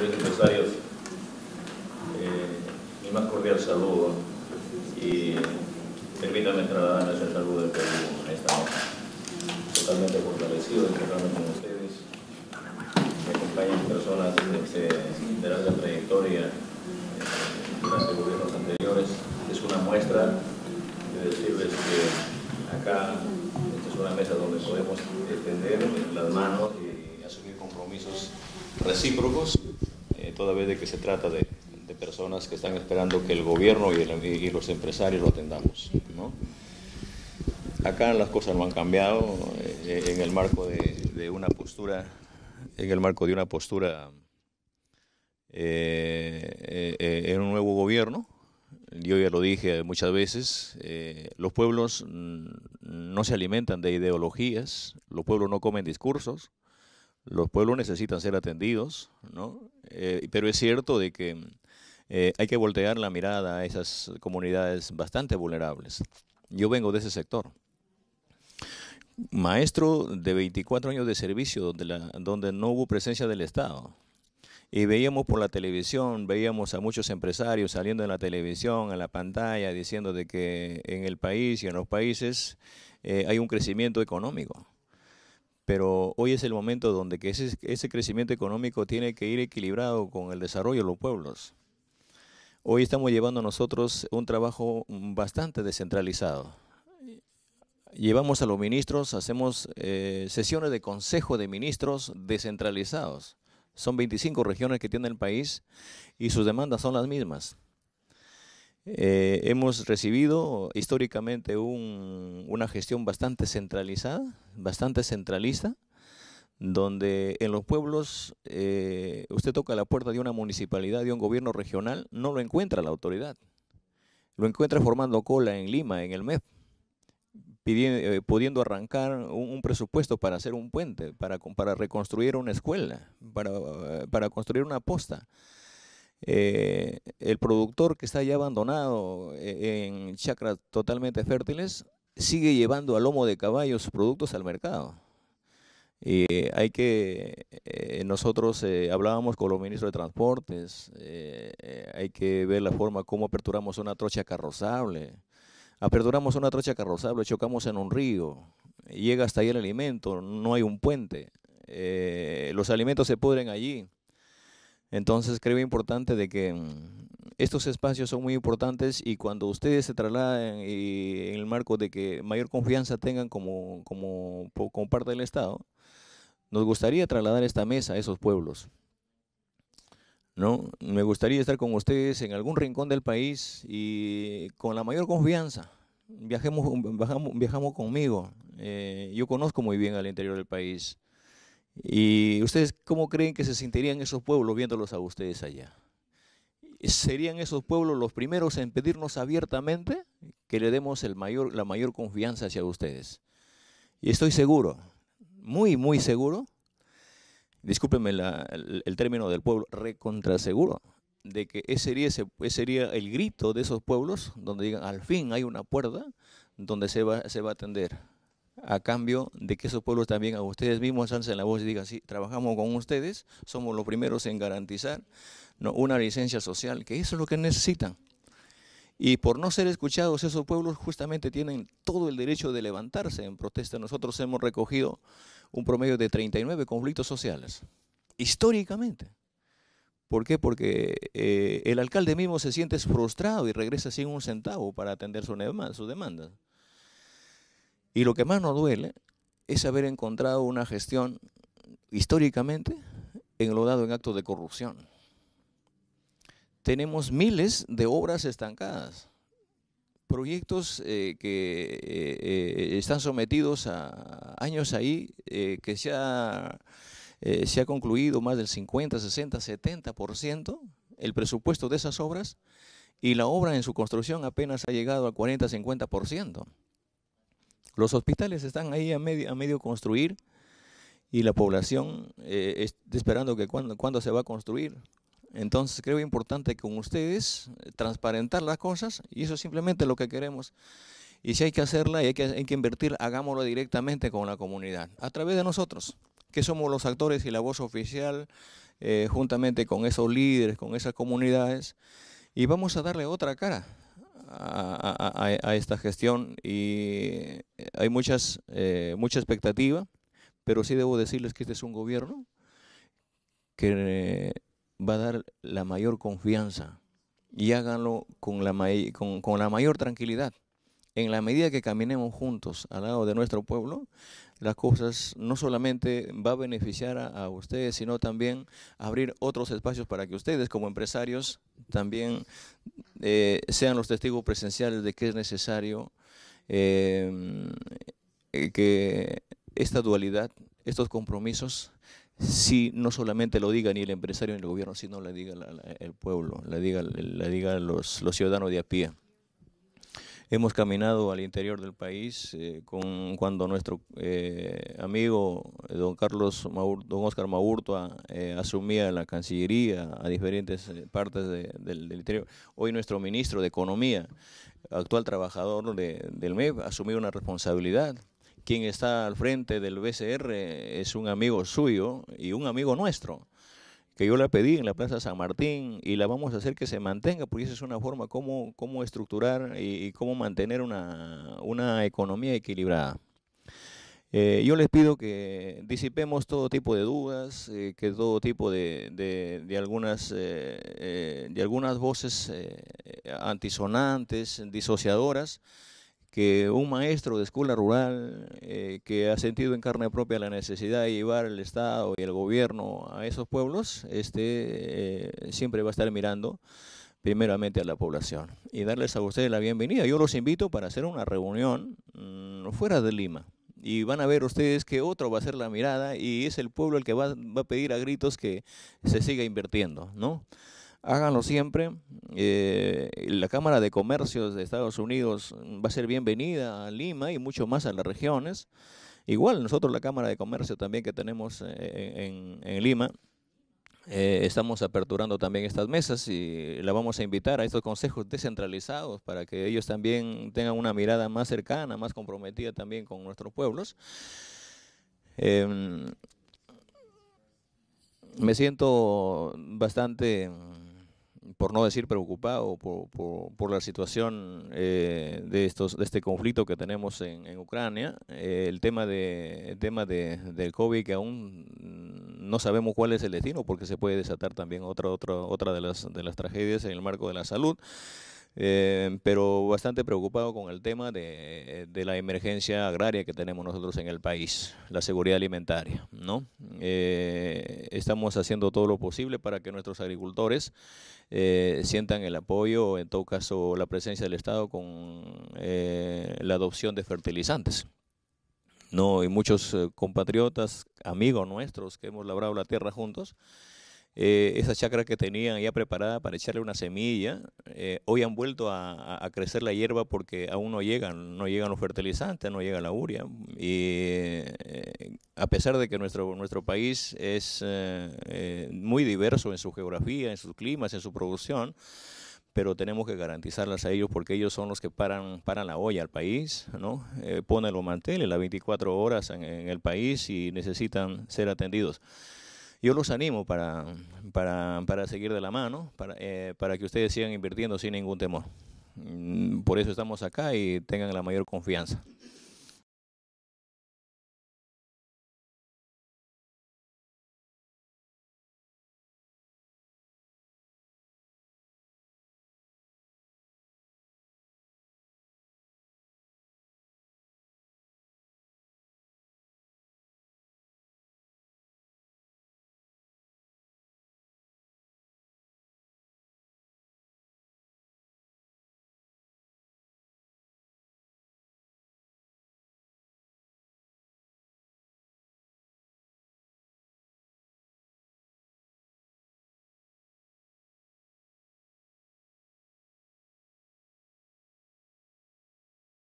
señores empresarios, eh, mi más cordial saludo y permítanme trasladarles el saludo del Perú este en esta noche. Totalmente fortalecido, encontrarme con ustedes. Me acompañan personas este, de larga trayectoria eh, de gobiernos anteriores. Es una muestra de decirles que acá esta es una mesa donde podemos extender las manos y asumir compromisos recíprocos toda vez de que se trata de, personas que están esperando que el gobierno y, los empresarios lo atendamos. ¿no? Acá las cosas no han cambiado eh, eh, en el marco de, una postura, en el marco de una postura eh, en un nuevo gobierno. Yo ya lo dije muchas veces, los pueblos no se alimentan de ideologías, los pueblos no comen discursos, los pueblos necesitan ser atendidos, ¿no? Eh, pero es cierto de que eh, hay que voltear la mirada a esas comunidades bastante vulnerables. Yo vengo de ese sector. Maestro de 24 años de servicio, donde, no hubo presencia del Estado. Y veíamos por la televisión, veíamos a muchos empresarios saliendo en la televisión, en la pantalla, diciendo de que en el país y en los países eh, hay un crecimiento económico pero hoy es el momento donde ese, crecimiento económico tiene que ir equilibrado con el desarrollo de los pueblos. Hoy estamos llevando nosotros un trabajo bastante descentralizado. Llevamos a los ministros, hacemos eh, sesiones de consejo de ministros descentralizados. Son 25 regiones que tiene el país y sus demandas son las mismas. Eh, hemos recibido históricamente una gestión bastante centralizada, bastante centralista, donde en los pueblos eh, usted toca la puerta de una municipalidad, de un gobierno regional, no lo encuentra la autoridad. Lo encuentra formando cola en Lima, en el MEP, pidiendo, eh, pudiendo arrancar un, presupuesto para hacer un puente, para, reconstruir una escuela, para construir una posta. Eh, el productor que está ya abandonado eh, en chacras totalmente fértiles sigue llevando a lomo de caballo sus productos al mercado. Y eh, hay que, nosotros hablábamos con los ministros de Transportes, hay que ver la forma como aperturamos una trocha carrozable. Aperturamos una trocha carrozable, chocamos en un río, llega hasta ahí el alimento, no hay un puente, los alimentos se pudren allí. Entonces creo importante de que mm, estos espacios son muy importantes y cuando ustedes se trasladen en el marco de que mayor confianza tengan como, como, parte del Estado, nos gustaría trasladar esta mesa a esos pueblos. ¿no? Me gustaría estar con ustedes en algún rincón del país y con la mayor confianza. Viajemos, viajamos, viajamos conmigo. Eh, yo conozco muy bien al interior del país. ¿Y ustedes cómo creen que se sentirían esos pueblos viéndolos a ustedes allá? ¿Serían esos pueblos los primeros en pedirnos abiertamente que le demos el mayor, la mayor confianza hacia ustedes? Y estoy seguro, muy, muy seguro, discúlpenme el, término del pueblo, recontraseguro, de que ese sería, sería, el grito de esos pueblos donde digan, al fin hay una puerta donde se va, se va a atender a cambio de que esos pueblos también a ustedes mismos alcen la voz y digan, sí, trabajamos con ustedes, somos los primeros en garantizar una licencia social, que eso es lo que necesitan. Y por no ser escuchados, esos pueblos justamente tienen todo el derecho de levantarse en protesta. Nosotros hemos recogido un promedio de 39 conflictos sociales, históricamente. ¿Por qué? Porque eh, el alcalde mismo se siente frustrado y regresa sin un centavo para atender sus demandas y lo que más nos duele es haber encontrado una gestión históricamente enlodada en actos de corrupción. Tenemos miles de obras estancadas, proyectos eh, que eh, eh, están sometidos a años ahí, que ya se ha concluido más del 50, 60, 70% el presupuesto de esas obras y la obra en su construcción apenas ha llegado al 40, 50%. Los hospitales están ahí a medio, construir y la población eh, está esperando que cuándo cuando se va a construir. Entonces creo importante con ustedes eh, transparentar las cosas y eso es simplemente lo que queremos. Y si hay que hacerla y hay que, hay que invertir, hagámoslo directamente con la comunidad, a través de nosotros, que somos los actores y la voz oficial, eh, juntamente con esos líderes, con esas comunidades, y vamos a darle otra cara a, esta gestión y hay muchas, eh, mucha expectativa, pero sí debo decirles que este es un gobierno que eh, va a dar la mayor confianza y háganlo con la, con, la mayor tranquilidad. En la medida que caminemos juntos al lado de nuestro pueblo, las cosas no solamente va a beneficiar a, ustedes, sino también abrir otros espacios para que ustedes como empresarios también eh, sean los testigos presenciales de que es necesario em, eh, que esta dualidad, estos compromisos, si no solamente lo diga ni el empresario ni el gobierno, sino la diga el pueblo, la diga, los, los ciudadanos de a pie. Hemos caminado al interior del país eh, con, cuando nuestro eh, amigo eh, don Carlos don Oscar Maurtua asumía la Cancillería a diferentes partes del, interior. Hoy nuestro ministro de Economía, actual trabajador del MEP, asumió una responsabilidad quien está al frente del BCR es un amigo suyo y un amigo nuestro que yo la pedí en la Plaza San Martín y la vamos a hacer que se mantenga, porque esa es una forma como, cómo estructurar y, cómo mantener una, economía equilibrada. Eh, yo les pido que disipemos todo tipo de dudas, eh, que todo tipo de, algunas, eh, de algunas voces antisonantes, disociadoras, que un maestro de escuela rural eh, que ha sentido en carne propia la necesidad de llevar el Estado y el gobierno a esos pueblos, este, eh, siempre va a estar mirando primeramente a la población y darles a ustedes la bienvenida. Yo los invito para hacer una reunión mm, fuera de Lima y van a ver ustedes que otro va a ser la mirada y es el pueblo el que va, va a pedir a gritos que se siga invirtiendo, ¿no? háganlo siempre. Eh, la Cámara de Comercio de Estados Unidos mm, va a ser bienvenida a Lima y mucho más a las regiones. Igual nosotros la Cámara de Comercio también que tenemos eh, en, Lima, eh, estamos aperturando también estas mesas y la vamos a invitar a estos consejos descentralizados para que ellos también tengan una mirada más cercana, más comprometida también con nuestros pueblos. Em, me siento bastante por no decir preocupado por, por, la situación eh, de, estos, de este conflicto que tenemos en, Ucrania. Eh, el tema, de, tema de, del COVID que aún no sabemos cuál es el destino porque se puede desatar también otra, otra, otra de, las, de las tragedias en el marco de la salud. Eh, pero bastante preocupado con el tema de, la emergencia agraria que tenemos nosotros en el país, la seguridad alimentaria. ¿no? Eh, estamos haciendo todo lo posible para que nuestros agricultores eh, sientan el apoyo, en todo caso la presencia del Estado con la adopción de fertilizantes. No, y muchos compatriotas, amigos nuestros que hemos labrado la tierra juntos, eh, esa chacra que tenían ya preparada para echarle una semilla, eh, hoy han vuelto a, crecer la hierba porque aún no llegan, no llegan los fertilizantes, no llega la uria Y eh, a pesar de que nuestro, nuestro país es eh, muy diverso en su geografía, en sus climas, en su producción, pero tenemos que garantizarlas a ellos porque ellos son los que paran, paran la olla al país, ¿no? ponen los manteles las 24 horas en el país y necesitan ser atendidos yo los animo para, para, seguir de la mano, para, eh, para que ustedes sigan invirtiendo sin ningún temor. Mm, por eso estamos acá y tengan la mayor confianza.